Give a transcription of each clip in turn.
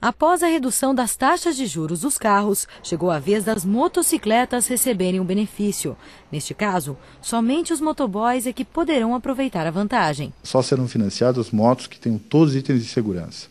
Após a redução das taxas de juros dos carros, chegou a vez das motocicletas receberem um benefício. Neste caso, somente os motoboys é que poderão aproveitar a vantagem. Só serão financiadas motos que tenham todos os itens de segurança.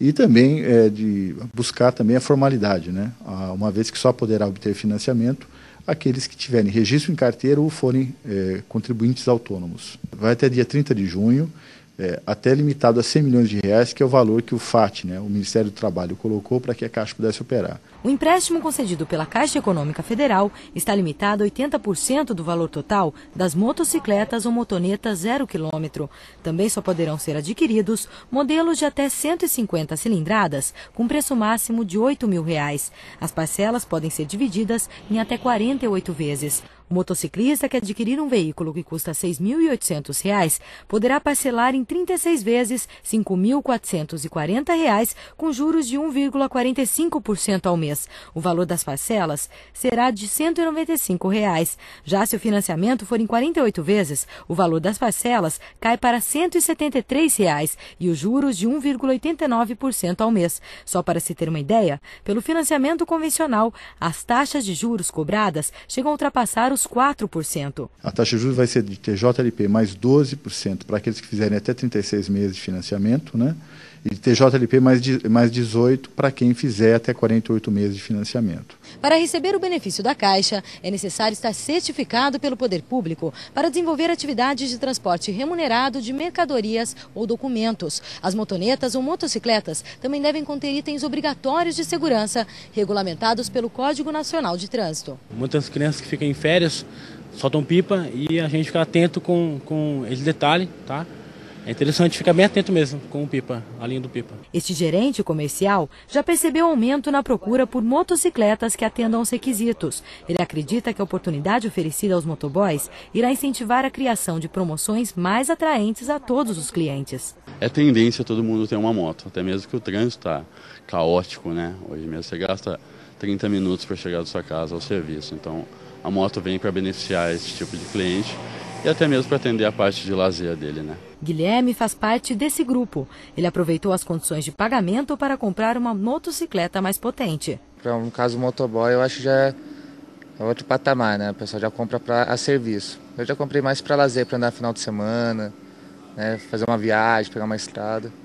E também é, de buscar também a formalidade, né? Ah, uma vez que só poderá obter financiamento aqueles que tiverem registro em carteira ou forem é, contribuintes autônomos. Vai até dia 30 de junho é, até limitado a 100 milhões de reais, que é o valor que o FAT, né, o Ministério do Trabalho, colocou para que a Caixa pudesse operar. O empréstimo concedido pela Caixa Econômica Federal está limitado a 80% do valor total das motocicletas ou motonetas zero quilômetro. Também só poderão ser adquiridos modelos de até 150 cilindradas, com preço máximo de R$ 8 mil. Reais. As parcelas podem ser divididas em até 48 vezes. O motociclista que adquirir um veículo que custa R$ 6.800 poderá parcelar em 36 vezes R$ 5.440, com juros de 1,45% ao mês. O valor das parcelas será de R$ 195. Reais. Já se o financiamento for em 48 vezes, o valor das parcelas cai para R$ 173 reais, e os juros de 1,89% ao mês. Só para se ter uma ideia, pelo financiamento convencional, as taxas de juros cobradas chegam a ultrapassar para os 4%. A taxa de juros vai ser de TJLP mais 12% para aqueles que fizerem até 36 meses de financiamento, né? e TJLP mais, de, mais 18 para quem fizer até 48 meses de financiamento. Para receber o benefício da Caixa, é necessário estar certificado pelo poder público para desenvolver atividades de transporte remunerado de mercadorias ou documentos. As motonetas ou motocicletas também devem conter itens obrigatórios de segurança, regulamentados pelo Código Nacional de Trânsito. Muitas crianças que ficam em férias soltam pipa e a gente fica atento com, com esse detalhe, tá? É interessante ficar bem atento mesmo com o pipa, a linha do pipa. Este gerente comercial já percebeu aumento na procura por motocicletas que atendam aos requisitos. Ele acredita que a oportunidade oferecida aos motoboys irá incentivar a criação de promoções mais atraentes a todos os clientes. É tendência todo mundo ter uma moto, até mesmo que o trânsito está caótico, né? Hoje mesmo você gasta 30 minutos para chegar da sua casa ao serviço. Então a moto vem para beneficiar esse tipo de cliente e até mesmo para atender a parte de lazer dele, né? Guilherme faz parte desse grupo. Ele aproveitou as condições de pagamento para comprar uma motocicleta mais potente. Para um caso motoboy, eu acho que já é outro patamar, né? O pessoal já compra pra, a serviço. Eu já comprei mais para lazer, para andar no final de semana, né? fazer uma viagem, pegar uma estrada.